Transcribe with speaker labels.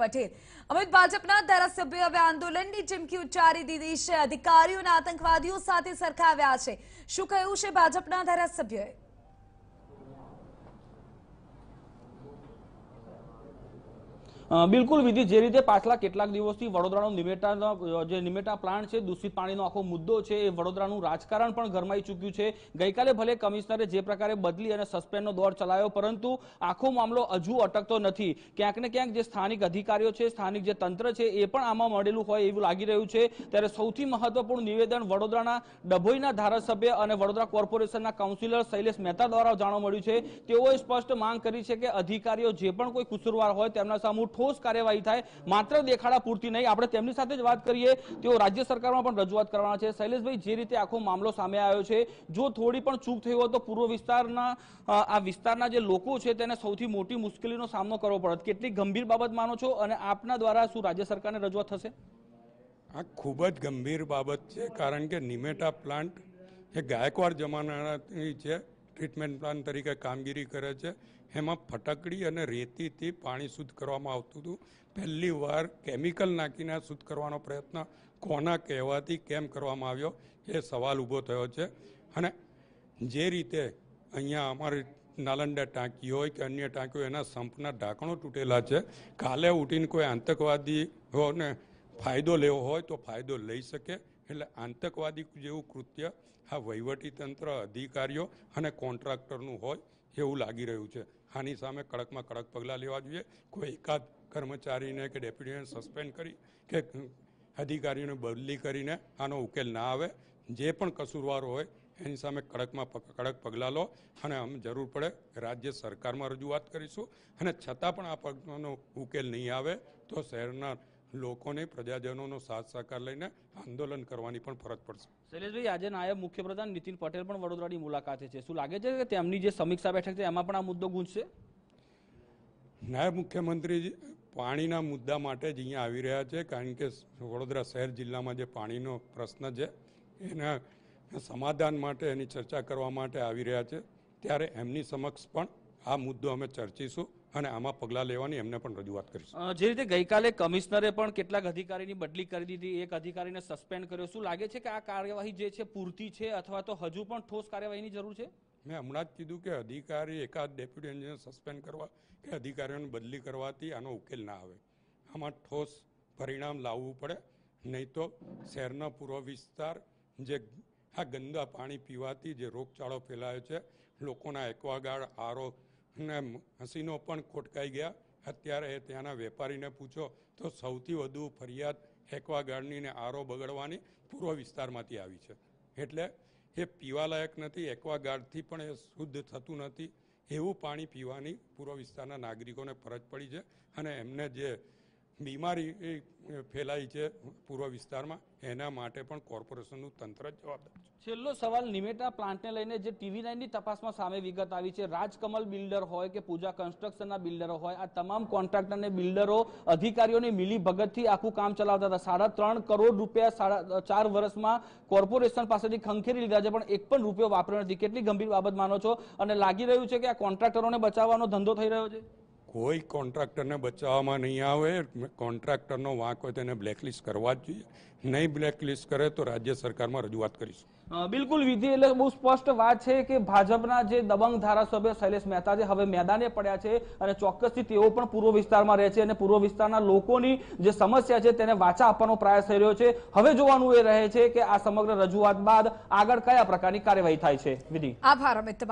Speaker 1: પટેલ અમિત ભાજપના ધારાસભ્ય હવે આંદોલનની ચીમકી ઉચ્ચારી દીધી છે અધિકારીઓના આતંકવાદીઓ સાથે સરખાવ્યા છે શું કહ્યું છે ભાજપના ધારાસભ્યએ બિલકુલ વિધિ જે રીતે પાછલા કેટલાક દિવસથી વડોદરાનો નિમેટાનો જે નિમેટા પ્લાન્ટ છે દૂષિત પાણીનો આખો મુદ્દો છે એ વડોદરાનું રાજકારણ પણ ગરમાઈ ચૂક્યું છે ગઈકાલે ભલે કમિશનરે જે પ્રકારે બદલી અને સસ્પેન્ડનો દોર ચલાવ્યો પરંતુ આખો મામલો હજુ અટકતો નથી ક્યાંક ને ક્યાંક જે સ્થાનિક અધિકારીઓ છે સ્થાનિક જે તંત્ર છે એ પણ આમાં મળેલું હોય એવું લાગી રહ્યું છે ત્યારે સૌથી મહત્વપૂર્ણ નિવેદન વડોદરાના ડભોઈના ધારાસભ્ય અને વડોદરા કોર્પોરેશનના કાઉન્સિલર શૈલેષ મહેતા દ્વારા જાણવા મળ્યું છે તેઓએ સ્પષ્ટ માંગ કરી છે કે અધિકારીઓ જે પણ કોઈ કુસુરવાર હોય તેમના સામુ ઠોસ કાર્યવાહી થાય માત્ર દેખાડા પૂરતી નહીં આપણે તેમની સાથે જ વાત કરીએ તેઓ રાજ્ય સરકારમાં પણ રજૂઆત કરવાના છે શૈલેષભાઈ જે રીતે આખો મામલો સામે આવ્યો છે જો થોડી પણ ચૂક થઈ હોય તો પૂર્વ વિસ્તારના આ વિસ્તારના જે લોકો છે તેને સૌથી મોટી મુશ્કેલીનો સામનો કરવો પડત કેટલી ગંભીર બાબત માનો છો અને આપના દ્વારા શું રાજ્ય સરકારને રજૂઆત થશે
Speaker 2: આ ખૂબ જ ગંભીર બાબત છે કારણ કે નિમેટા પ્લાન્ટ એ ગાયકવાડ જમાનાની છે ટ્રીટમેન્ટ પ્લાન તરીકે કામગીરી કરે છે એમાં ફટકડી અને રેતીથી પાણી શુદ્ધ કરવામાં આવતું હતું પહેલી વાર કેમિકલ નાખીને શુદ્ધ કરવાનો પ્રયત્ન કોના કહેવાથી કેમ કરવામાં આવ્યો એ સવાલ ઊભો થયો છે અને જે રીતે અહીંયા અમારી નાલંડા ટાંકી હોય કે અન્ય ટાંકીઓ એના સંપના ઢાંકણો તૂટેલા છે કાલે ઉઠીને કોઈ આતંકવાદીઓને ફાયદો લેવો હોય તો ફાયદો લઈ શકે એટલે આતંકવાદી જેવું કૃત્ય આ વહીવટીતંત્ર અધિકારીઓ અને કોન્ટ્રાક્ટરનું હોય એવું લાગી રહ્યું છે આની સામે કડકમાં કડક પગલાં લેવા જોઈએ કોઈ એકાદ કર્મચારીને કે ડેપ્યુટીને સસ્પેન્ડ કરી કે અધિકારીઓને બદલી કરીને આનો ઉકેલ ના આવે જે પણ કસૂરવાર હોય એની સામે કડકમાં કડક પગલાં લો અને આમ જરૂર પડે રાજ્ય સરકારમાં રજૂઆત કરીશું અને છતાં પણ આ પગનો ઉકેલ નહીં આવે તો શહેરના લોકોને પ્રજાજનોનો સાથ સહકાર લઈને આંદોલન કરવાની પણ ફરજ પડશે
Speaker 1: શૈલેષભાઈ આજે નાયબ મુખ્યપ્રધાન નીતિન પટેલ પણ વડોદરાની મુલાકાતે છે શું લાગે છે કે તેમની જે સમીક્ષા બેઠક છે એમાં પણ આ મુદ્દો ગુંજશે
Speaker 2: નાયબ મુખ્યમંત્રી પાણીના મુદ્દા માટે જ અહીંયા આવી રહ્યા છે કારણ કે વડોદરા શહેર જિલ્લામાં જે પાણીનો પ્રશ્ન છે એના સમાધાન માટે એની ચર્ચા કરવા માટે આવી રહ્યા છે ત્યારે એમની સમક્ષ પણ આ મુદ્દો અમે ચર્ચીશું અને આમાં પગલાં લેવાની એમને પણ રજૂઆત કરીશ
Speaker 1: જે રીતે ગઈકાલે કમિશનરે પણ કેટલાક અધિકારીની બદલી કરી દીધી એક અધિકારીને સસ્પેન્ડ કર્યો શું લાગે છે કે આ કાર્યવાહી જે છે પૂરતી છે અથવા તો હજુ પણ ઠોસ કાર્યવાહીની જરૂર છે
Speaker 2: મેં હમણાં જ કીધું કે અધિકારી એકાદ ડેપ્યુટી એન્જિનિયર સસ્પેન્ડ કરવા કે અધિકારીઓને બદલી કરવાથી આનો ઉકેલ ના આવે આમાં ઠોસ પરિણામ લાવવું પડે નહીં તો શહેરનો પૂર્વ વિસ્તાર જે આ ગંદા પાણી પીવાથી જે રોગચાળો ફેલાયો છે લોકોના એકવાગાર્ડ આરો ને હસીનો પણ ખોટકાઈ ગયા અત્યારે એ ત્યાંના વેપારીને પૂછો તો સૌથી વધુ ફરિયાદ એકવાગાર્ડની ને આરો બગડવાની પૂર્વ વિસ્તારમાંથી આવી છે એટલે એ પીવાલાયક નથી એકવાગાર્ડથી પણ એ શુદ્ધ થતું નથી એવું પાણી પીવાની પૂર્વ વિસ્તારના નાગરિકોને ફરજ પડી છે અને એમને જે બીમારી ફેલાઈ છે પૂર્વ વિસ્તારમાં એના માટે પણ કોર્પોરેશનનું તંત્ર જવાબદાર છે
Speaker 1: છેલ્લો સવાલ નિમેટા પ્લાન્ટને લઈને જે ટીવી નાઇનની તપાસમાં સામે વિગત આવી છે રાજકમલ બિલ્ડર હોય કે પૂજા કન્સ્ટ્રક્શનના બિલ્ડરો હોય આ તમામ કોન્ટ્રાક્ટર અને બિલ્ડરો અધિકારીઓની મિલી ભગતથી આખું કામ ચલાવતા હતા સાડા ત્રણ કરોડ રૂપિયા સાડા ચાર વર્ષમાં કોર્પોરેશન પાસેથી ખંખેરી લીધા છે પણ એક પણ રૂપિયો વાપર્યો નથી કેટલી ગંભીર બાબત માનો છો અને લાગી રહ્યું છે કે આ કોન્ટ્રાક્ટરોને બચાવવાનો ધંધો થઈ રહ્યો છે
Speaker 2: કોઈ કોન્ટ્રાક્ટરને બચાવવામાં નહીં આવે કોન્ટ્રાક્ટરનો વાંક હોય તેને બ્લેકલિસ્ટ કરવા જ જોઈએ નહીં બ્લેકલિસ્ટ કરે તો રાજ્ય સરકારમાં રજૂઆત કરીશું
Speaker 1: બિલકુલ વિધિ એટલે બહુ સ્પષ્ટ વાત છે કે ભાજપના જે દબંગ ધારાસભ્ય શૈલેષ મહેતા જે હવે મેદાને પડ્યા છે અને ચોક્કસથી તેઓ પણ પૂર્વ વિસ્તારમાં રહે છે અને પૂર્વ વિસ્તારના લોકોની જે સમસ્યા છે તેને વાચા આપવાનો પ્રયાસ થઈ રહ્યો છે હવે જોવાનું એ રહે છે કે આ સમગ્ર રજૂઆત બાદ આગળ કયા પ્રકારની કાર્યવાહી થાય છે વિધિ આભાર અમિત